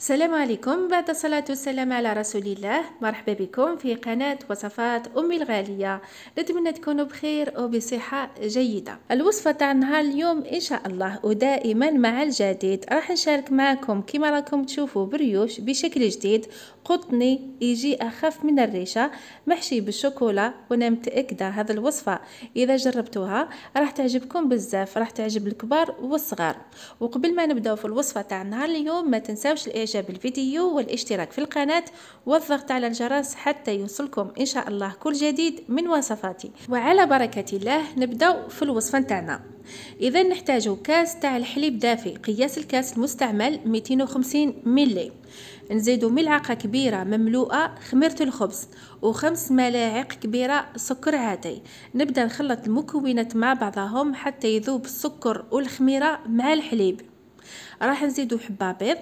السلام عليكم بعد الصلاة والسلام على رسول الله مرحبا بكم في قناة وصفات أمي الغالية نتمنى تكونوا بخير وبصحة جيدة الوصفة تاع نهار اليوم إن شاء الله ودائما مع الجديد راح نشارك معكم كما راكم تشوفوا بريوش بشكل جديد قطني يجي أخف من الريشة محشي بالشوكولا وأنا متأكدة هذا الوصفة إذا جربتوها راح تعجبكم بزاف راح تعجب الكبار والصغار وقبل ما نبداو في الوصفة تاع نهار اليوم ما تنساوش اعجاب الفيديو والاشتراك في القناة والضغط على الجرس حتى يوصلكم إن شاء الله كل جديد من وصفاتي وعلى بركة الله نبدأ في الوصفة نتاعنا إذا نحتاج كاس تاع الحليب دافي قياس الكاس المستعمل 250 ملي نزيدو ملعقة كبيرة مملوءة خميرة الخبز وخمس ملاعق كبيرة سكر عادي نبدأ نخلط المكونات مع بعضهم حتى يذوب السكر والخميرة مع الحليب راح نزيدو حبة بيض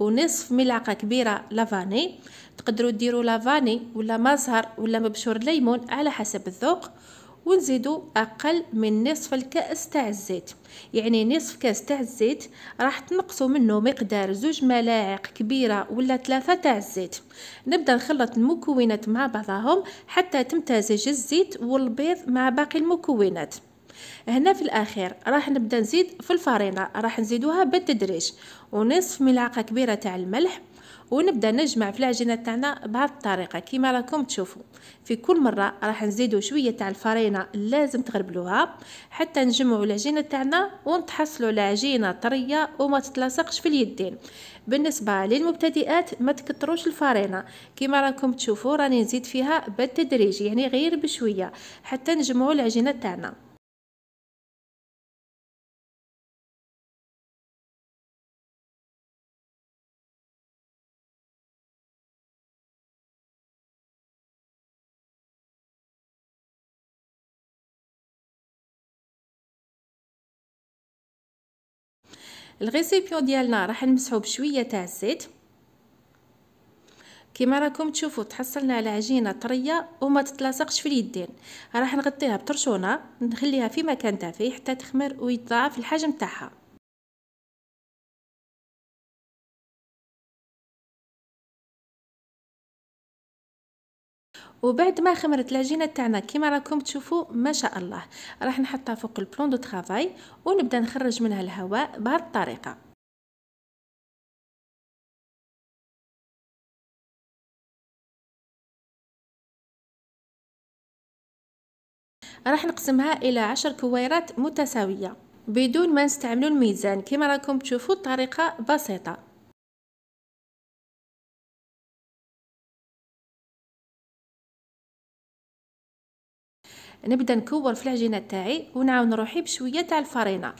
ونصف ملعقه كبيره لافاني تقدروا ديروا لافاني ولا مزهر ولا مبشور ليمون على حسب الذوق ونزيدوا اقل من نصف الكاس تاع الزيت يعني نصف كاس تاع الزيت راح تنقصوا منه مقدار زوج ملاعق كبيره ولا ثلاثه تاع الزيت نبدا نخلط المكونات مع بعضهم حتى تمتزج الزيت والبيض مع باقي المكونات هنا في الاخير راح نبدا نزيد في الفرينه راح نزيدوها بالتدريج ونصف ملعقه كبيره تاع الملح ونبدا نجمع في العجينه تاعنا بهذه الطريقه كما راكم تشوفوا في كل مره راح نزيدوا شويه تاع الفرينه لازم تغربلوها حتى نجمعوا العجينه تاعنا ونتحصلوا على عجينه طريه وما تتلاصقش في اليدين بالنسبه للمبتدئات ما تكتروش الفرينه كما راكم تشوفوا راني نزيد فيها بالتدريج يعني غير بشويه حتى نجمعوا العجينه تاعنا الغيسيبيون ديالنا راح نمسحو بشويه تاع الزيت كما راكم تشوفوا تحصلنا على عجينه طريه وما تتلاصقش في اليدين راح نغطيها بطرشونه نخليها في مكان دافي حتى تخمر ويتضاعف الحجم تاعها وبعد ما خمرت العجينه تاعنا كما راكم تشوفوا ما شاء الله راح نحطها فوق البلون دو طرافاي ونبدا نخرج منها الهواء بهذه الطريقه راح نقسمها الى عشر كويرات متساويه بدون ما نستعملوا الميزان كما راكم تشوفوا الطريقه بسيطه نبدا نكور في العجينه تاعي ونعاون روحي بشويه تاع الفرينه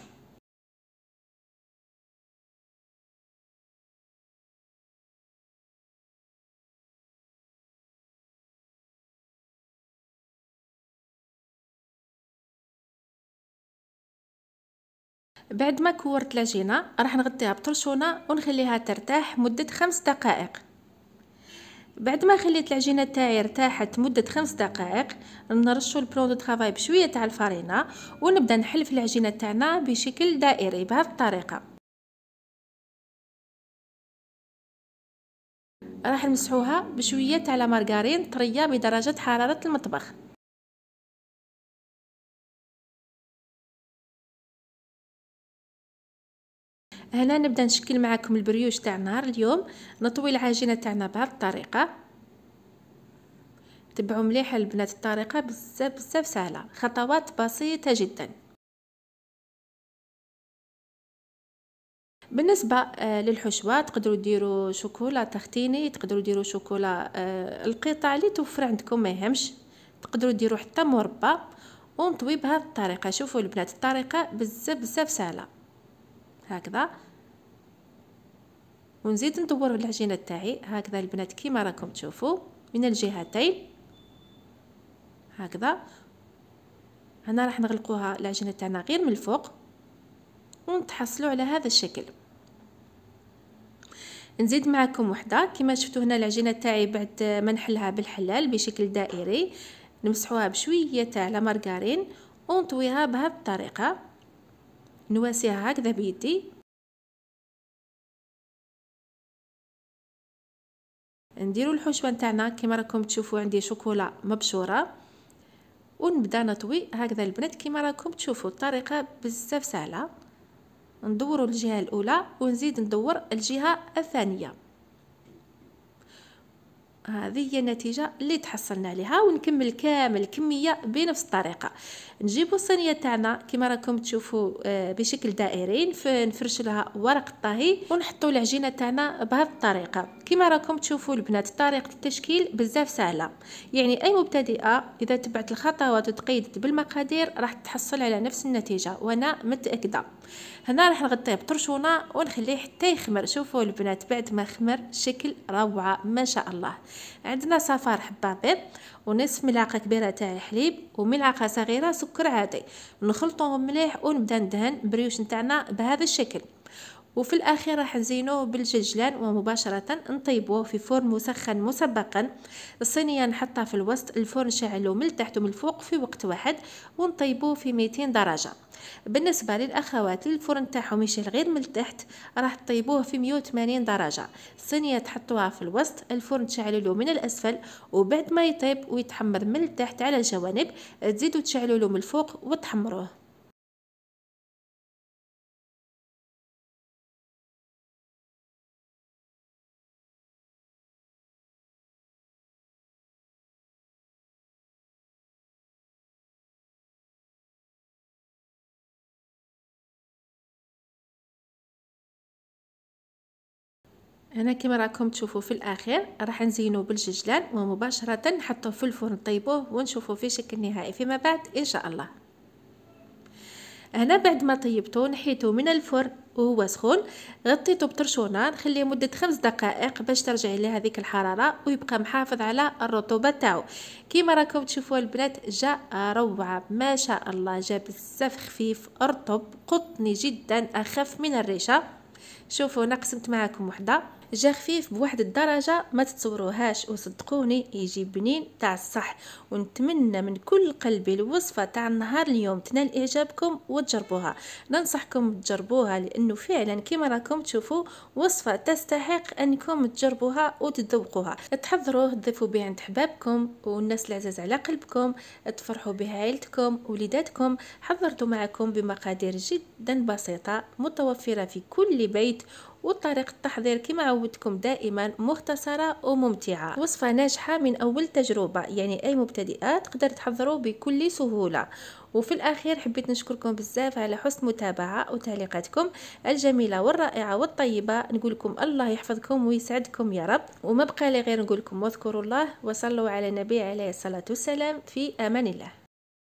بعد ما كورت العجينه راح نغطيها بطرشونه ونخليها ترتاح مده خمس دقائق بعد ما خليت العجينه تاعي ارتاحت مده خمس دقائق نرشو البرودو دو بشويه تاع الفرينه ونبدا نحل في العجينه تاعنا بشكل دائري بهذه الطريقه راح نمسحوها بشويه تاع لا طريه بدرجه حراره المطبخ هنا نبدا نشكل معكم البريوش تاع نهار اليوم نطوي العجينه تاعنا بهذه الطريقه تبعوا مليح البنات الطريقه بزاف بزاف سهله خطوات بسيطه جدا بالنسبه آه، للحشوه تقدروا ديروا شوكولا تختيني تقدروا ديروا شوكولا آه، القطع اللي توفر عندكم ما يهمش تقدروا ديروا حتى مربى ونطوي بهذه الطريقه شوفوا البنات الطريقه بزاف بزاف سهله هكذا ونزيد ندور العجينه تاعي هكذا البنات كيما راكم تشوفوا من الجهتين هكذا هنا راح نغلقوها العجينه تاعنا غير من الفوق ونتحصلوا على هذا الشكل نزيد معكم وحده كما شفتوا هنا العجينه تاعي بعد ما نحلها بالحلال بشكل دائري نمسحوها بشويه تاع لمرقارين ونطويها بهذه الطريقه نواسيها هكذا بيدي نديرو الحشوه نتاعنا كيما راكم تشوفوا عندي شوكولا مبشوره ونبدا نطوي هكذا البنات كيما راكم تشوفوا الطريقه بزاف سهله ندورو الجهه الاولى ونزيد ندور الجهه الثانيه هذه هي النتيجه اللي تحصلنا عليها ونكمل كامل الكميه بنفس الطريقه نجيبوا الصينيه تاعنا كما راكم تشوفوا آه، بشكل دائري نفرش لها ورق الطهي ونحطوا العجينه تاعنا بهذه الطريقه كما راكم تشوفوا البنات طريقه التشكيل بزاف سهله يعني اي مبتدئه اذا تبعت الخطوات وتقيدت بالمقادير راح تحصل على نفس النتيجه وانا متاكده هنا راح نغطيه بطرشونه ونخليه حتى يخمر شوفوا البنات بعد ما خمر شكل روعه ما شاء الله عندنا صفار حبه ونصف ملعقه كبيره تاع الحليب وملعقه صغيره سكر عادي نخلطهم مليح ونبدا ندهن بريوش نتاعنا بهذا الشكل وفي الأخير راح نزينوه بالجلجلان ومباشرة نطيبوه في فرن مسخن مسبقا الصينية نحطها في الوسط الفرن شعله من التحت ومن الفوق في وقت واحد ونطيبوه في 200 درجة بالنسبة للأخوات الفرن تاعهم يشيل غير من التحت راح تطيبوه في 180 درجة الصينية تحطوها في الوسط الفرن تشعلوا من الأسفل وبعد ما يطيب ويتحمر من التحت على الجوانب تزيدوا تشعلوا من الفوق وتحمروه هنا كما راكم تشوفوا في الاخير راح نزينو بالججلان ومباشره نحطوه في الفرن نطيبوه ونشوفوا في شكل نهائي فيما بعد ان شاء الله هنا بعد ما طيبته نحيته من الفرن وهو سخون غطيته بطرشونه نخليه مده خمس دقائق باش ترجع ليه هذيك الحراره ويبقى محافظ على الرطوبه تاعو كيما راكم تشوفوا البنات جا روعه ما شاء الله جا بزاف خفيف رطب قطني جدا اخف من الريشه شوفوا انا قسمت معكم وحده جا خفيف بواحد الدرجه ما تتصوروهاش وصدقوني يجي بنين تاع الصح ونتمنى من كل قلبي الوصفه تاع النهار اليوم تنال اعجابكم وتجربوها ننصحكم تجربوها لانه فعلا كما راكم تشوفوا وصفه تستحق انكم تجربوها وتذوقوها تحضروه تضيفوا به عند حبابكم والناس العزاز على قلبكم تفرحوا بها عائلتكم وليداتكم حضرتو معكم بمقادير جدا بسيطه متوفره في كل بيت وطريقة التحضير كما عودتكم دائما مختصرة وممتعة وصفة ناجحة من أول تجربة يعني أي مبتدئات تقدر تحضروا بكل سهولة وفي الأخير حبيت نشكركم بزاف على حسن متابعة وتعليقاتكم الجميلة والرائعة والطيبة نقول لكم الله يحفظكم ويسعدكم يا رب وما بقى لي غير نقول لكم واذكروا الله وصلوا على النبي عليه الصلاة والسلام في أمان الله